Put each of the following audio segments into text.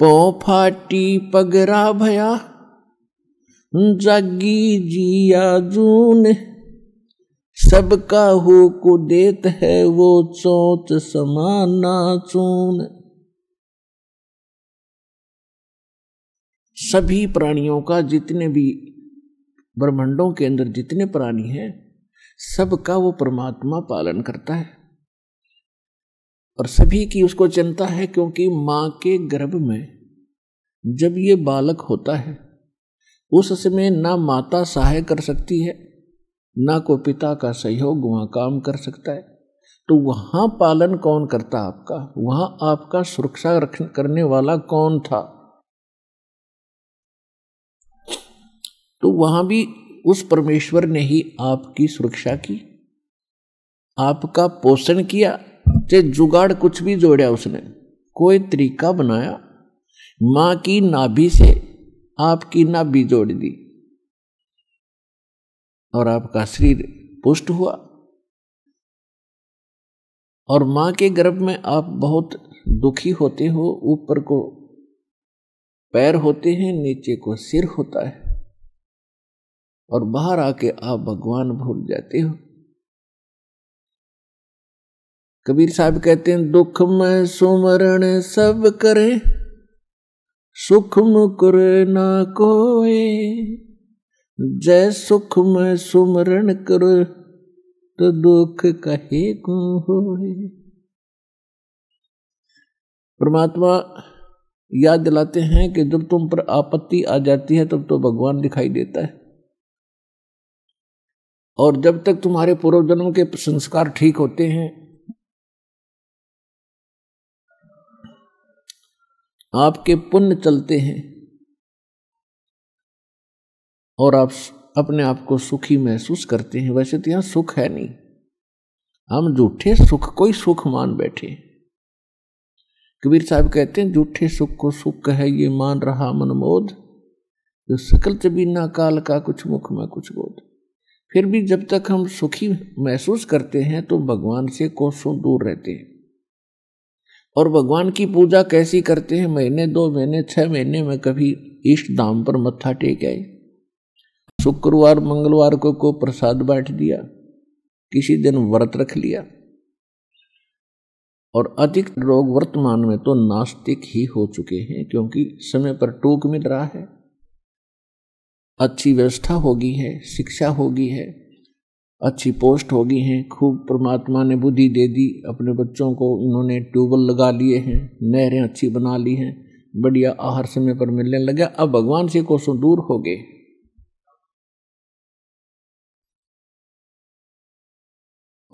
पोफाटी पगरा भया जागी जिया जून सबका हो को देत है वो चौथ समाना चून सभी प्राणियों का जितने भी ब्रह्मंडों के अंदर जितने प्राणी हैं सबका वो परमात्मा पालन करता है और सभी की उसको चिंता है क्योंकि माँ के गर्भ में जब ये बालक होता है उस समय ना माता सहाय कर सकती है ना को पिता का सहयोग वहाँ काम कर सकता है तो वहाँ पालन कौन करता आपका वहाँ आपका सुरक्षा करने वाला कौन था तो वहाँ भी उस परमेश्वर ने ही आपकी सुरक्षा की आपका पोषण किया ते जुगाड़ कुछ भी जोड़ा उसने कोई तरीका बनाया मां की नाभि से आपकी नाभि जोड़ दी और आपका शरीर पुष्ट हुआ और मां के गर्भ में आप बहुत दुखी होते हो ऊपर को पैर होते हैं नीचे को सिर होता है और बाहर आके आप भगवान भूल जाते हो कबीर साहब कहते हैं दुख में सुमरण सब करे सुख मुकुर ना कोए जय सुख में सुमरण कर तो दुख कहे को होए परमात्मा याद दिलाते हैं कि जब तुम पर आपत्ति आ जाती है तब तो भगवान दिखाई देता है और जब तक तुम्हारे पूर्व जन्म के संस्कार ठीक होते हैं आपके पुण्य चलते हैं और आप अपने आप को सुखी महसूस करते हैं वैसे तो यहां सुख है नहीं हम झूठे सुख को ही सुख मान बैठे कबीर साहब कहते हैं झूठे सुख को सुख है ये मान रहा मनमोद जो सकल चबीना काल का कुछ मुख में कुछ बोध फिर भी जब तक हम सुखी महसूस करते हैं तो भगवान से कोसों दूर रहते हैं और भगवान की पूजा कैसी करते हैं महीने दो महीने छह महीने में कभी इष्ट धाम पर मत्था टेक आए शुक्रवार मंगलवार को को प्रसाद बांट दिया किसी दिन व्रत रख लिया और अधिक लोग वर्तमान में तो नास्तिक ही हो चुके हैं क्योंकि समय पर टूक मिल रहा है अच्छी व्यवस्था होगी है शिक्षा होगी है अच्छी पोस्ट होगी हैं खूब परमात्मा ने बुद्धि दे दी अपने बच्चों को इन्होंने ट्यूबवेल लगा लिए हैं नहरें अच्छी बना ली हैं बढ़िया आहार समय पर मिलने लगे अब भगवान से कोसों दूर हो गए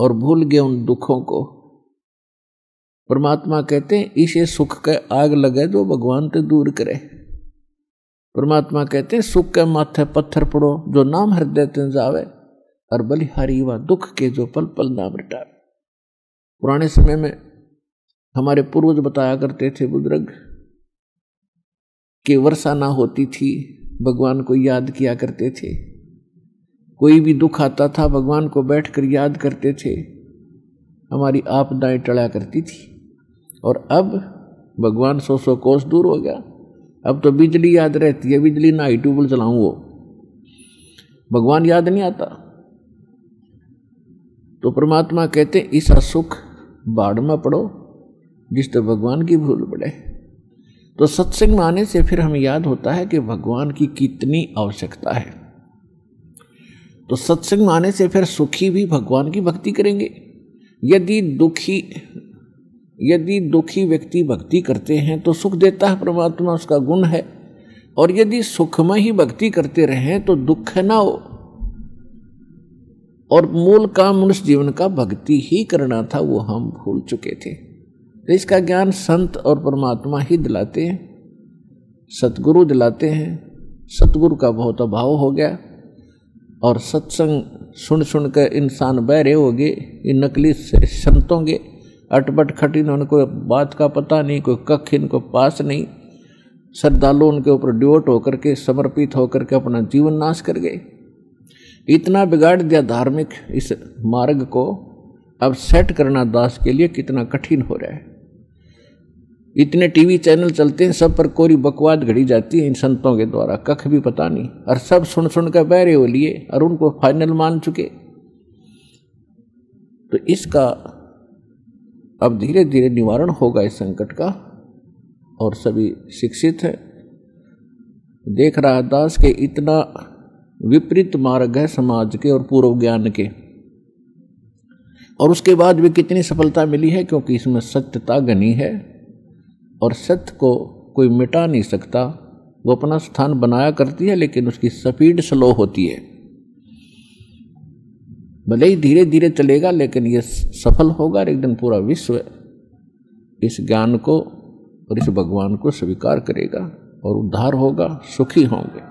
और भूल गए उन दुखों को परमात्मा कहते हैं इसे सुख का आग लगे जो भगवान से दूर करे परमात्मा कहते हैं सुख के माथे पत्थर पड़ो जो नाम हृदय ते जावे और बलिहारी व दुख के जो पल पल नाम रिटावे पुराने समय में हमारे पूर्वज बताया करते थे बुजुर्ग कि वर्षा ना होती थी भगवान को याद किया करते थे कोई भी दुख आता था भगवान को बैठकर याद करते थे हमारी आपदाएं टड़ा करती थी और अब भगवान सौ सौ कोस दूर हो गया अब तो बिजली याद रहती है बिजली ना ही ट्यूबवेल चलाऊँ वो भगवान याद नहीं आता तो परमात्मा कहते हैं इस सुख बाढ़ में पड़ो जिस तो भगवान की भूल पड़े तो सत्संग में आने से फिर हमें याद होता है कि भगवान की कितनी आवश्यकता है तो सत्संग में आने से फिर सुखी भी भगवान की भक्ति करेंगे यदि दुखी यदि दुखी व्यक्ति भक्ति करते हैं तो सुख देता है परमात्मा उसका गुण है और यदि सुख में ही भक्ति करते रहें तो दुख ना हो और मूल काम मनुष्य जीवन का भक्ति ही करना था वो हम भूल चुके थे तो इसका ज्ञान संत और परमात्मा ही दिलाते हैं सतगुरु दिलाते हैं सतगुरु का बहुत अभाव हो गया और सत्संग सुन सुन कर इंसान बहरे हो गए ये नकली संतों के अटपट खटिन उनको बात का पता नहीं कोई कख इनको पास नहीं श्रद्धालु उनके ऊपर ड्योट होकर के समर्पित होकर के अपना जीवन नाश कर गए इतना बिगाड़ दिया धार्मिक इस मार्ग को अब सेट करना दास के लिए कितना कठिन हो रहा है इतने टीवी चैनल चलते हैं सब पर कोरी बकवाद घड़ी जाती है इन संतों के द्वारा कख भी पता नहीं और सब सुन सुन कर बहरे हो लिए और उनको फाइनल मान चुके तो इसका अब धीरे धीरे निवारण होगा इस संकट का और सभी शिक्षित हैं देख रहा दास के इतना विपरीत मार्ग है समाज के और पूर्व ज्ञान के और उसके बाद भी कितनी सफलता मिली है क्योंकि इसमें सत्यता घनी है और सत्य को कोई मिटा नहीं सकता वो अपना स्थान बनाया करती है लेकिन उसकी स्पीड स्लो होती है भले ही धीरे धीरे चलेगा लेकिन ये सफल होगा और एक दिन पूरा विश्व इस ज्ञान को और इस भगवान को स्वीकार करेगा और उद्धार होगा सुखी होंगे